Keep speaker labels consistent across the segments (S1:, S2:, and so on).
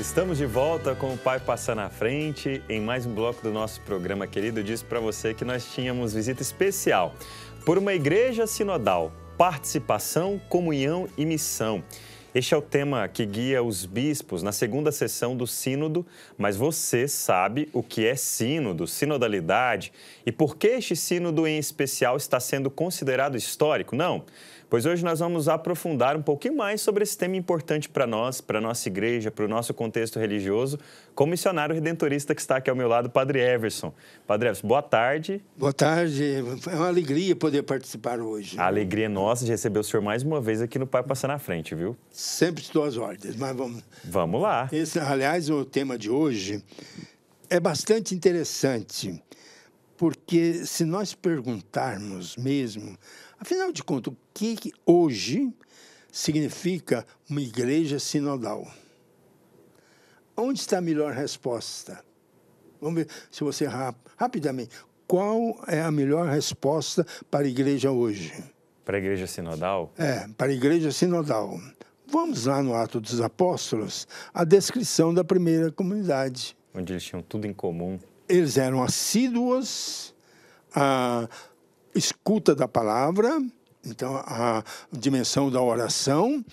S1: Estamos de volta com o Pai Passar na Frente em mais um bloco do nosso programa querido. Eu disse para você que nós tínhamos visita especial por uma igreja sinodal, participação, comunhão e missão. Este é o tema que guia os bispos na segunda sessão do Sínodo, mas você sabe o que é Sínodo, sinodalidade e por que este Sínodo em especial está sendo considerado histórico? Não pois hoje nós vamos aprofundar um pouquinho mais sobre esse tema importante para nós, para a nossa igreja, para o nosso contexto religioso, com o missionário redentorista que está aqui ao meu lado, Padre Everson. Padre Everson, boa tarde. Boa tarde, é uma alegria poder participar hoje. A alegria é nossa de receber o senhor mais uma vez aqui no Pai Passar na Frente, viu? Sempre estou às ordens, mas vamos... Vamos lá. Esse, aliás, o tema de hoje é
S2: bastante interessante, porque se nós perguntarmos mesmo Afinal de contas, o que, hoje significa uma igreja sinodal? Onde está a melhor resposta? Vamos ver se você rap rapidamente. Qual é a melhor resposta para a igreja
S1: hoje? Para a igreja sinodal? É,
S2: para a igreja sinodal. Vamos lá no Ato dos Apóstolos, a descrição da primeira comunidade. Onde eles tinham tudo em comum. Eles eram assíduos a ah, escuta da palavra, então a dimensão da oração,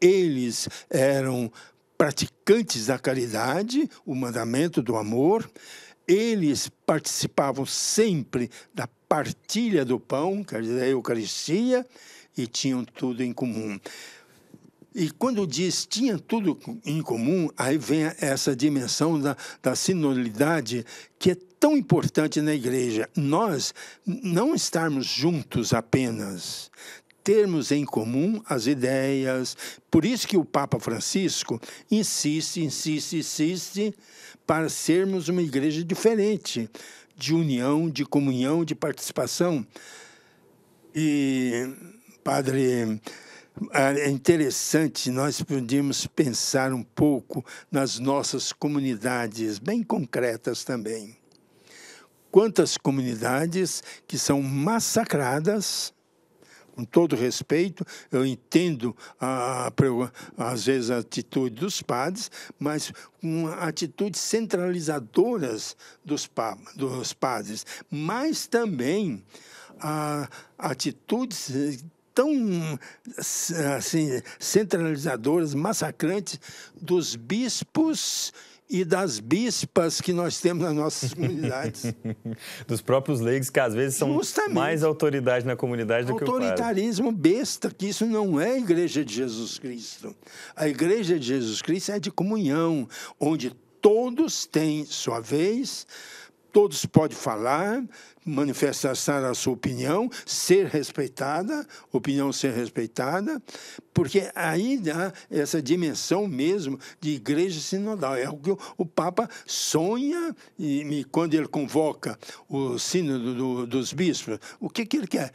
S2: eles eram praticantes da caridade, o mandamento do amor, eles participavam sempre da partilha do pão, quer dizer, da Eucaristia, e tinham tudo em comum. E quando diz tinha tudo em comum, aí vem essa dimensão da, da que é tão importante na igreja. Nós não estarmos juntos apenas, termos em comum as ideias. Por isso que o Papa Francisco insiste, insiste, insiste para sermos uma igreja diferente, de união, de comunhão, de participação. E Padre ah, é interessante nós podíamos pensar um pouco nas nossas comunidades, bem concretas também. Quantas comunidades que são massacradas, com todo respeito, eu entendo a, às vezes a atitude dos padres, mas uma atitude centralizadoras dos, dos padres, mas também a, atitudes tão assim, centralizadoras, massacrantes dos bispos e das bispas que nós temos nas
S1: nossas comunidades. Dos próprios leigos, que às vezes são Justamente. mais autoridade na comunidade do que o padre.
S2: Autoritarismo besta, que isso não é a igreja de Jesus Cristo. A igreja de Jesus Cristo é de comunhão, onde todos têm sua vez, todos podem falar, manifestar a sua opinião, ser respeitada, opinião ser respeitada, porque aí dá essa dimensão mesmo de igreja sinodal. É o que o Papa sonha e, quando ele convoca o sínodo dos bispos. O que, que ele quer?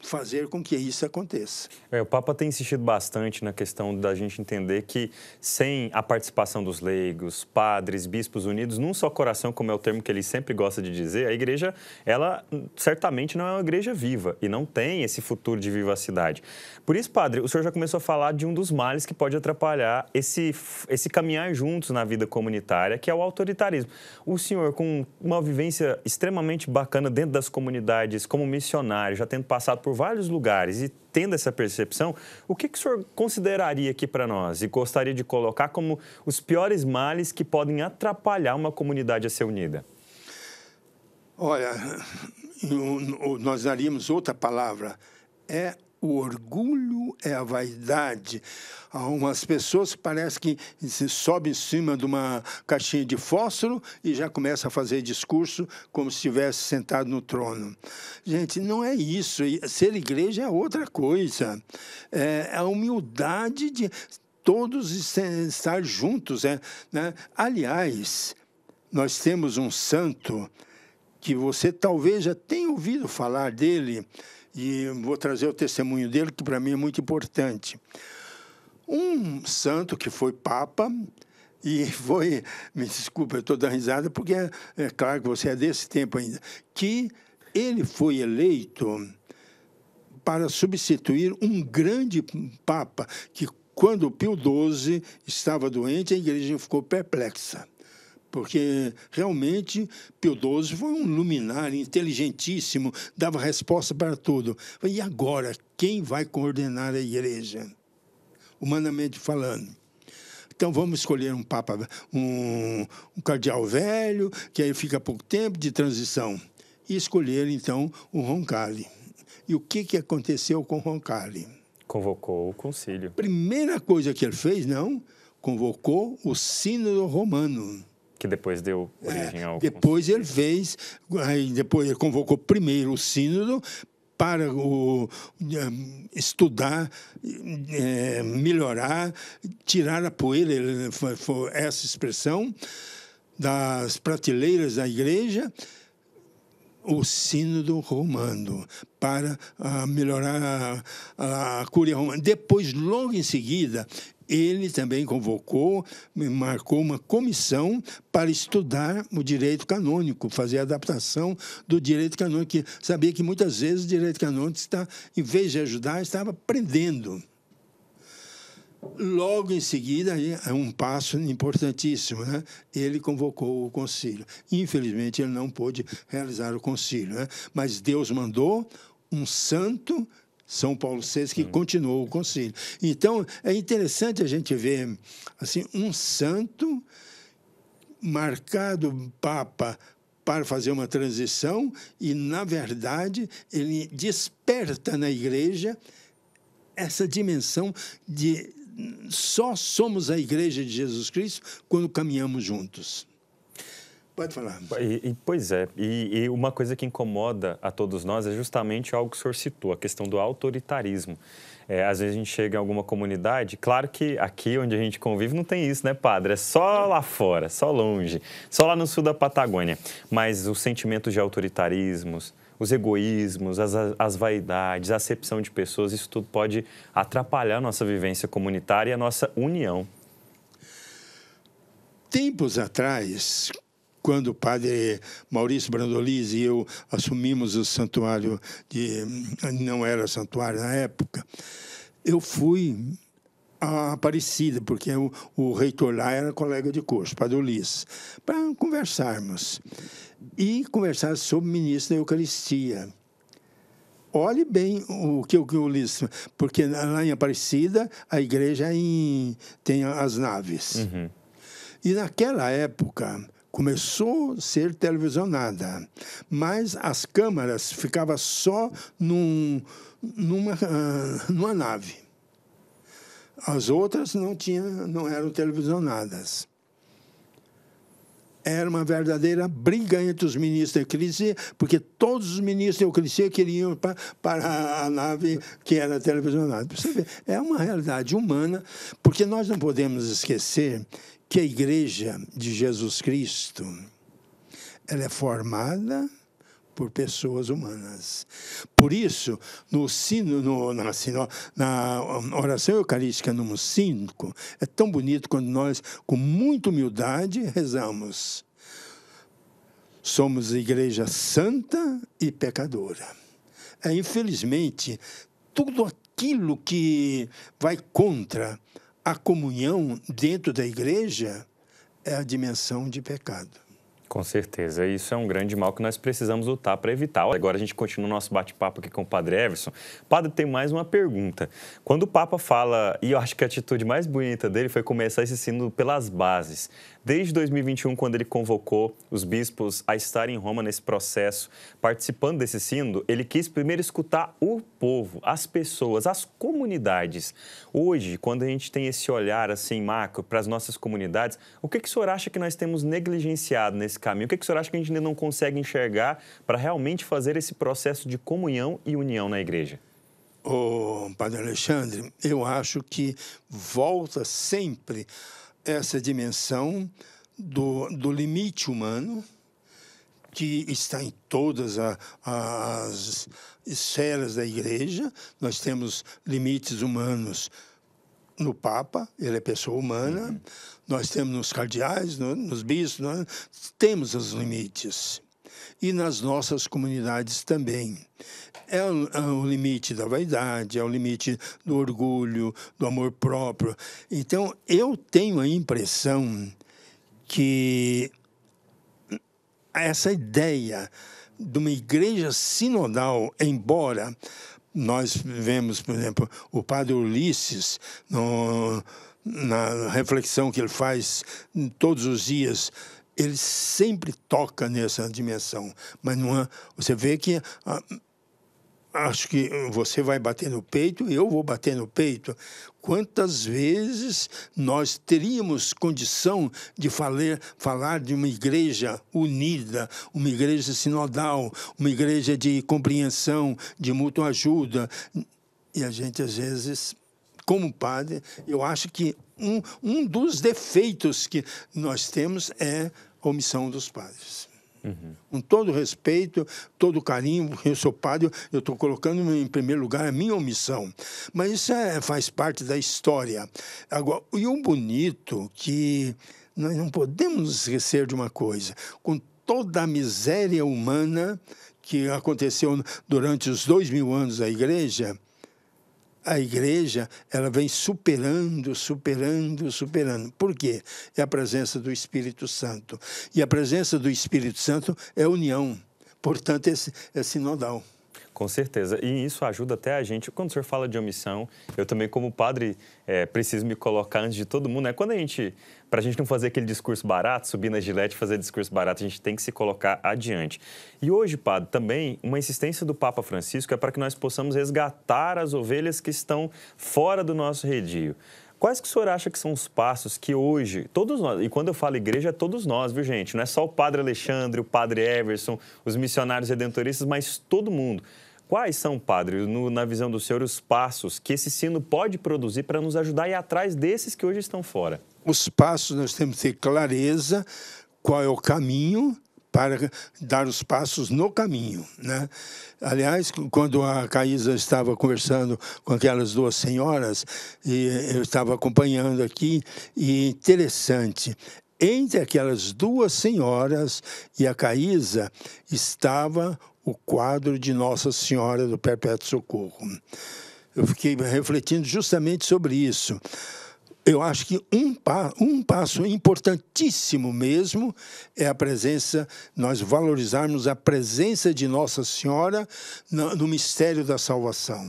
S1: fazer com que isso aconteça. É, o Papa tem insistido bastante na questão da gente entender que sem a participação dos leigos, padres, bispos unidos num só coração, como é o termo que ele sempre gosta de dizer, a igreja, ela hum, certamente não é uma igreja viva e não tem esse futuro de vivacidade. Por isso, padre, o senhor já começou a falar de um dos males que pode atrapalhar esse, esse caminhar juntos na vida comunitária, que é o autoritarismo. O senhor, com uma vivência extremamente bacana dentro das comunidades, como missionário, já tendo passado por por vários lugares e tendo essa percepção, o que, que o senhor consideraria aqui para nós e gostaria de colocar como os piores males que podem atrapalhar uma comunidade a ser unida?
S2: Olha, nós daríamos outra palavra, é o orgulho é a vaidade. Há umas pessoas que parece que se sobe em cima de uma caixinha de fósforo e já começa a fazer discurso como se estivesse sentado no trono. Gente, não é isso. Ser igreja é outra coisa. É, é a humildade de todos estar juntos. É, né? Aliás, nós temos um santo que você talvez já tenha ouvido falar dele, e vou trazer o testemunho dele, que para mim é muito importante. Um santo que foi Papa, e foi, me desculpa, eu estou dando risada, porque é, é, claro que você é desse tempo ainda, que ele foi eleito para substituir um grande Papa, que quando Pio XII estava doente, a igreja ficou perplexa porque realmente Pio XII foi um luminar inteligentíssimo, dava resposta para tudo. E agora, quem vai coordenar a igreja? Humanamente falando. Então vamos escolher um papa, um, um cardeal velho, que aí fica pouco tempo de transição. E escolher, então, o Roncalli. E o que, que aconteceu com o Roncalli? Convocou o concílio. Primeira coisa que ele fez, não, convocou o sínodo romano que depois deu origem é, ao. Depois ele fez, depois ele convocou primeiro o sínodo para o, eh, estudar, é, melhorar, tirar a poeira, ele, foi, foi essa expressão, das prateleiras da igreja, o sínodo romano, para a, ah, melhorar a, a, a, curia romana. Depois, logo em seguida, ele também convocou, marcou uma comissão para estudar o direito canônico, fazer a adaptação do direito canônico. Que sabia que muitas vezes o direito canônico está, em vez de ajudar, estava prendendo. Logo em seguida, é um passo importantíssimo, né? ele convocou o concílio. Infelizmente, ele não pôde realizar o concílio, né? mas Deus mandou um santo são Paulo VI, que continuou o concílio. Então, é interessante a gente ver assim um santo marcado papa para fazer uma transição e, na verdade, ele desperta na igreja essa dimensão de só somos a igreja de Jesus Cristo quando caminhamos juntos.
S1: Pode falar. E, e, pois é, e, e, uma coisa que incomoda a todos nós é justamente algo que o senhor citou, a questão do autoritarismo. É, às vezes a gente chega em alguma comunidade, claro que aqui onde a gente convive não tem isso, né, padre? É só lá fora, só longe, só lá no sul da Patagônia. Mas os sentimentos de autoritarismos, os egoísmos, as, as vaidades, a acepção de pessoas, isso tudo pode atrapalhar a nossa vivência comunitária e a nossa união.
S2: Tempos atrás, quando o padre Maurício Brandolise e eu assumimos o santuário, de, não era santuário na época, eu fui a Aparecida, porque o, o, reitor lá era colega de curso, Padre Ulisses, para conversarmos. E conversar sobre o ministro da Eucaristia. Olhe bem o que, o que o Ulisses... Porque lá em Aparecida, a igreja é em, tem as naves. Uhum. E naquela época, começou a ser televisionada, mas as câmaras ficavam só num, numa, ah, numa nave. As outras não, tinha, não eram televisionadas. Era uma verdadeira briga entre os ministros da crise, porque todos os ministros da crise queriam para, para a nave que era televisionada. Você vê, é uma realidade humana, porque nós não podemos esquecer que a Igreja de Jesus Cristo ela é formada por pessoas humanas. Por isso, no sino, no, na, sino, na oração eucarística número 5, é tão bonito quando nós, com muita humildade, rezamos. Somos igreja santa e pecadora. É, infelizmente, tudo aquilo que vai contra a comunhão dentro da igreja é a dimensão de pecado.
S1: Com certeza, isso é um grande mal que nós precisamos lutar para evitar. Agora a gente continua o nosso bate-papo aqui com o Padre Everson. Padre, tem mais uma pergunta. Quando o Papa fala, e eu acho que a atitude mais bonita dele foi começar esse sino pelas bases. Desde 2021, quando ele convocou os bispos a estarem em Roma nesse processo, participando desse sino, ele quis primeiro escutar o povo, as pessoas, as comunidades. Hoje, quando a gente tem esse olhar assim macro para as nossas comunidades, o que, que o senhor acha que nós temos negligenciado nesse nesse caminho? O que, é que o senhor acha que a gente ainda não consegue enxergar para realmente fazer esse processo de comunhão e união na igreja? Oh, Padre Alexandre, eu acho que volta sempre
S2: essa dimensão do, do limite humano que está em todas a, as esferas da igreja. Nós temos limites humanos no Papa, ele é pessoa humana, uhum. nós temos nos cardeais, no, nos bispos, nós temos os limites. E nas nossas comunidades também. É o, é o limite da vaidade, é o limite do orgulho, do amor próprio. Então, eu tenho a impressão que essa ideia de uma igreja sinodal, embora nós vemos, por exemplo, o padre Ulisses, no, na reflexão que ele faz todos os dias, ele sempre toca nessa dimensão. Mas não é, você vê que acho que você vai bater no peito, eu vou bater no peito. Quantas vezes nós teríamos condição de falar, falar de uma igreja unida, uma igreja sinodal, uma igreja de compreensão, de mútua ajuda? E a gente, às vezes, como padre, eu acho que um, um dos defeitos que nós temos é a omissão dos padres. Uhum. Com todo respeito, todo carinho, eu sou padre, eu estou colocando em primeiro lugar a minha omissão. Mas isso é, faz parte da história. Agora, e o bonito que nós não podemos esquecer de uma coisa: com toda a miséria humana que aconteceu durante os dois mil anos da igreja, a igreja ela vem superando, superando, superando. Por quê? É a presença do Espírito Santo. E a presença do Espírito Santo é união. Portanto, é, é sinodal.
S1: Com certeza. E isso ajuda até a gente. Quando o senhor fala de omissão, eu também, como padre, é, preciso me colocar antes de todo mundo. É né? quando a gente, para a gente não fazer aquele discurso barato, subir na gilete e fazer discurso barato, a gente tem que se colocar adiante. E hoje, padre, também uma insistência do Papa Francisco é para que nós possamos resgatar as ovelhas que estão fora do nosso redil. Quais que o senhor acha que são os passos que hoje, todos nós, e quando eu falo igreja, é todos nós, viu gente? Não é só o padre Alexandre, o padre Everson, os missionários redentoristas, mas todo mundo. Quais são, padre, no, na visão do senhor, os passos que esse sino pode produzir para nos ajudar a ir atrás desses que hoje estão fora? Os passos, nós temos que ter clareza qual é o caminho para
S2: dar os passos no caminho. Né? Aliás, quando a Caísa estava conversando com aquelas duas senhoras, eu estava acompanhando aqui, e interessante, entre aquelas duas senhoras e a Caísa estava o quadro de Nossa Senhora do Perpétuo Socorro. Eu fiquei refletindo justamente sobre isso. Eu acho que um, pa, um passo importantíssimo mesmo é a presença, nós valorizarmos a presença de Nossa Senhora no, no mistério da salvação.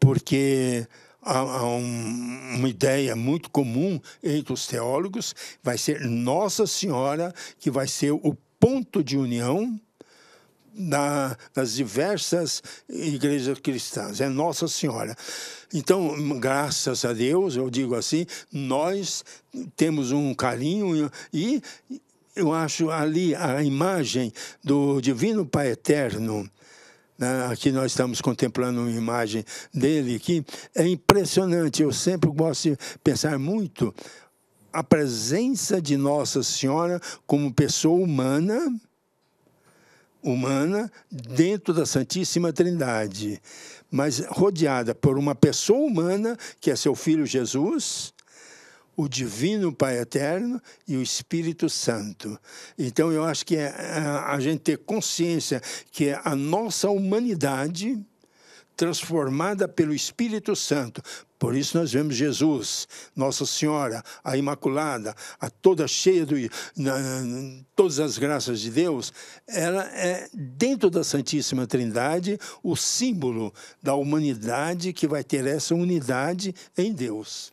S2: Porque há, um, uma ideia muito comum entre os teólogos, vai ser Nossa Senhora que vai ser o ponto de união da, das diversas igrejas cristãs. É Nossa Senhora. Então, graças a Deus, eu digo assim, nós temos um carinho e eu acho ali a imagem do Divino Pai Eterno né? Aqui nós estamos contemplando uma imagem dele que é impressionante. Eu sempre gosto de pensar muito a presença de Nossa Senhora como pessoa humana, humana dentro da Santíssima Trindade, mas rodeada por uma pessoa humana que é seu filho Jesus o Divino Pai Eterno e o Espírito Santo. Então, eu acho que é, é a gente ter consciência que é a nossa humanidade transformada pelo Espírito Santo. Por isso nós vemos Jesus, Nossa Senhora, a Imaculada, a toda cheia de todas as graças de Deus, ela é dentro da Santíssima Trindade o símbolo da
S1: humanidade que vai ter essa unidade em Deus.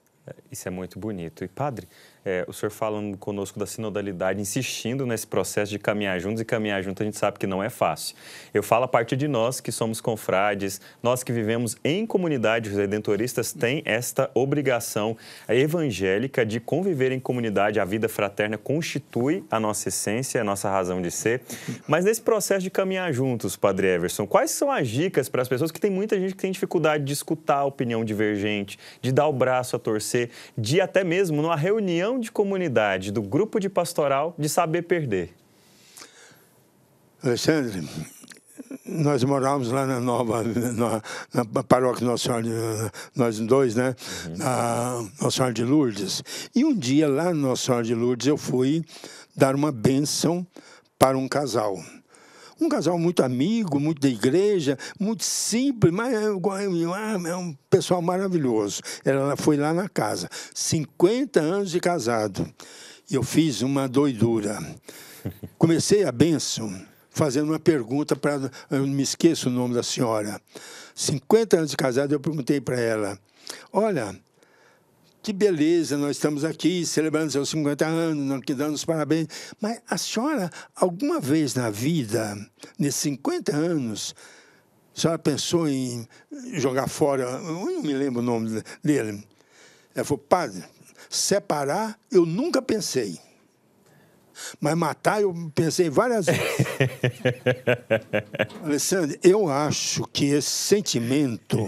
S1: Isso é muito bonito. E, padre, é, o senhor falando conosco da sinodalidade, insistindo nesse processo de caminhar juntos e caminhar junto a gente sabe que não é fácil. Eu falo a partir de nós que somos confrades, nós que vivemos em comunidade, os redentoristas têm esta obrigação evangélica de conviver em comunidade. A vida fraterna constitui a nossa essência, a nossa razão de ser. Mas nesse processo de caminhar juntos, Padre Everson, quais são as dicas para as pessoas que tem muita gente que tem dificuldade de escutar a opinião divergente, de dar o braço a torcer, de até mesmo numa reunião de comunidade do grupo de pastoral de Saber Perder?
S2: Alexandre, nós morávamos lá na nova na, na paróquia Nossa Senhora de, nós dois né uhum. na Nossa Senhora de Lourdes e um dia lá na Nossa Senhora de Lourdes eu fui dar uma bênção para um casal um casal muito amigo, muito da igreja, muito simples, mas é, é, é um pessoal maravilhoso. Ela foi lá na casa, 50 anos de casado. E eu fiz uma doidura. Comecei a benção fazendo uma pergunta para. Eu não me esqueço o nome da senhora. 50 anos de casado, eu perguntei para ela: Olha, que beleza, nós estamos aqui celebrando seus 50 anos, que dando os parabéns. Mas a senhora, alguma vez na vida, nesses 50 anos, a senhora pensou em jogar fora, eu não me lembro o nome dele. Ela falou, padre, separar eu nunca pensei. Mas matar eu pensei várias vezes. Alessandro, eu acho que esse sentimento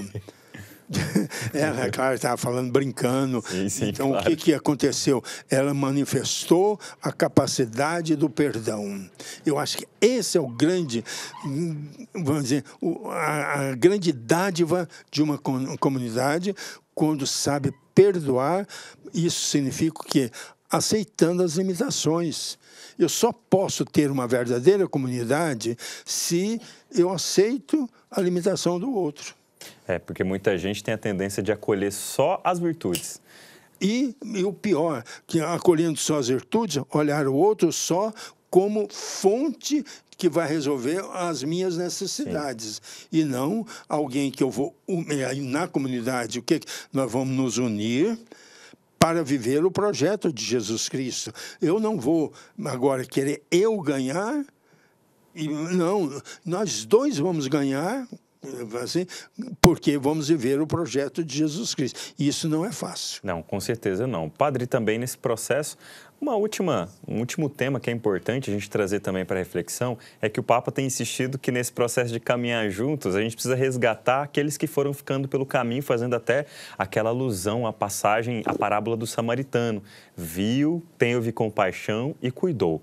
S2: é, ela, é claro, estava falando brincando. Sim, sim, então, claro. o que, que aconteceu? Ela manifestou a capacidade do perdão. Eu acho que esse é o grande, vamos dizer, a, a grande dádiva de uma comunidade quando sabe perdoar. Isso significa que aceitando as limitações. Eu só posso ter uma verdadeira comunidade se eu aceito a limitação do outro.
S1: É, porque muita gente tem a tendência de acolher só as virtudes. E, e o pior,
S2: que acolhendo só as virtudes, olhar o outro só como fonte que vai resolver as minhas necessidades Sim. e não alguém que eu vou é, na comunidade o que nós vamos nos unir para viver o projeto de Jesus Cristo. Eu não vou agora querer eu ganhar e não, nós dois vamos ganhar assim, porque vamos viver o projeto de Jesus Cristo. e Isso não é fácil.
S1: Não, com certeza não. Padre, também nesse processo, uma última, um último tema que é importante a gente trazer também para reflexão é que o Papa tem insistido que nesse processo de caminhar juntos, a gente precisa resgatar aqueles que foram ficando pelo caminho, fazendo até aquela alusão à passagem, à parábola do samaritano. Viu, teve compaixão e cuidou.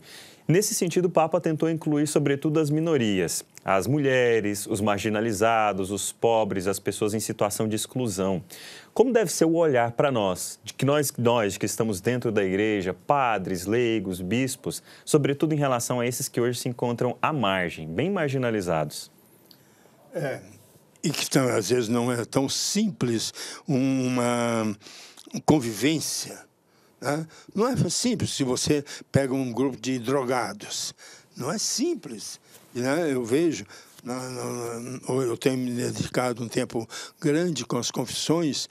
S1: Nesse sentido, o Papa tentou incluir, sobretudo, as minorias, as mulheres, os marginalizados, os pobres, as pessoas em situação de exclusão. Como deve ser o olhar para nós, de que nós, nós que estamos dentro da igreja, padres, leigos, bispos, sobretudo em relação a esses que hoje se encontram à margem, bem marginalizados? É, e que às vezes não é tão simples uma convivência
S2: não é simples se você pega um grupo de drogados. Não é simples. Né? Eu vejo eu tenho me dedicado um tempo grande com as confissões.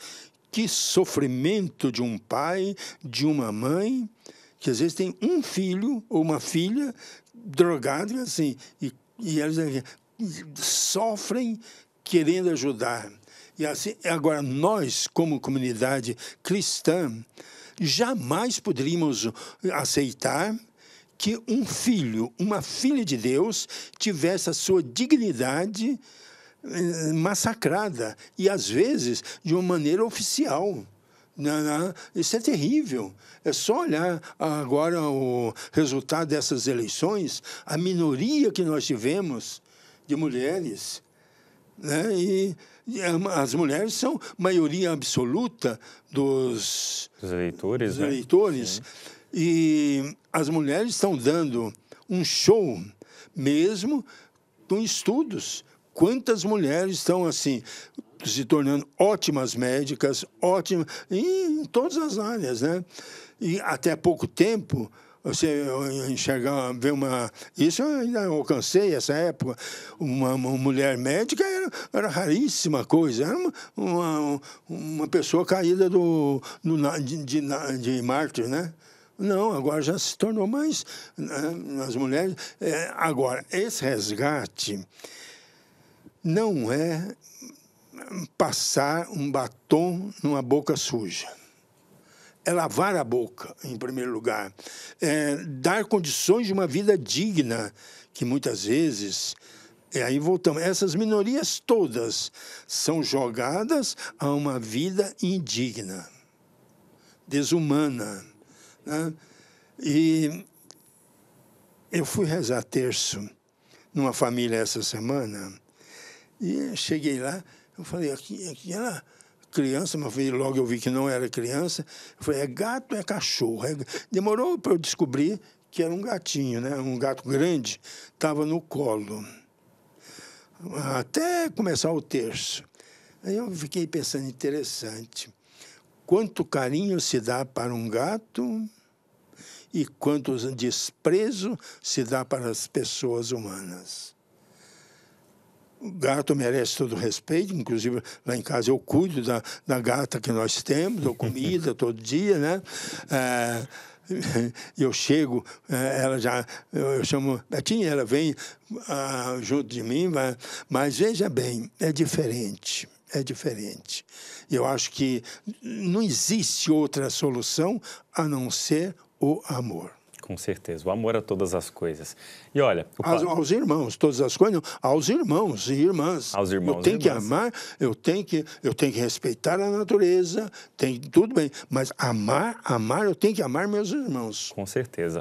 S2: Que sofrimento de um pai, de uma mãe, que às vezes tem um filho ou uma filha drogado assim, e, e eles assim, sofrem querendo ajudar. E assim, agora nós, como comunidade cristã, jamais poderíamos aceitar que um filho, uma filha de Deus, tivesse a sua dignidade eh, massacrada e às vezes de uma maneira oficial. Não, né, não, né? isso é terrível. É só olhar agora o resultado dessas eleições, a minoria que nós tivemos de mulheres. Né? E as mulheres são maioria absoluta dos,
S1: dos eleitores. Dos né?
S2: eleitores. E as mulheres estão dando um show, mesmo com estudos. Quantas mulheres estão assim? se tornando ótimas médicas, ótimas em todas as áreas, né? E até pouco tempo, você enxergar, ver uma. Isso eu ainda alcancei essa época. Uma, uma mulher médica era, era, raríssima coisa. Era uma, uma, uma pessoa caída do, do de, de, de mártir, né? Não, agora já se tornou mais. Né, as mulheres. É, agora, esse resgate não é passar um batom numa boca suja é lavar a boca, em primeiro lugar, é dar condições de uma vida digna, que muitas vezes. E aí voltamos. Essas minorias todas são jogadas a uma vida indigna, desumana. Né? E eu fui rezar terço numa família essa semana e cheguei lá. Eu falei, aqui, aqui ela criança, mas logo eu vi que não era criança. Eu falei, é gato, é cachorro. É... Demorou para eu descobrir que era um gatinho, né? Um gato grande, estava no colo. Até começar o terço. Aí eu fiquei pensando, interessante. Quanto carinho se dá para um gato e quanto desprezo se dá para as pessoas humanas gato merece todo o respeito, inclusive lá em casa eu cuido da, da gata que nós temos, dou comida todo dia, né? É, eu chego, é, ela já, eu chamo Betinha, ela vem ah, junto de mim, mas, mas veja bem, é diferente é diferente. Eu acho que não existe outra solução a não ser o amor.
S1: Com certeza, o amor a todas as coisas. E olha. Aos, aos,
S2: irmãos, todas as coisas, aos irmãos e irmãs. Aos irmãos. Eu tenho que irmãs. amar, eu tenho que, eu tenho que respeitar a natureza, tem tudo bem, mas amar, amar, eu tenho que amar meus irmãos. Com certeza.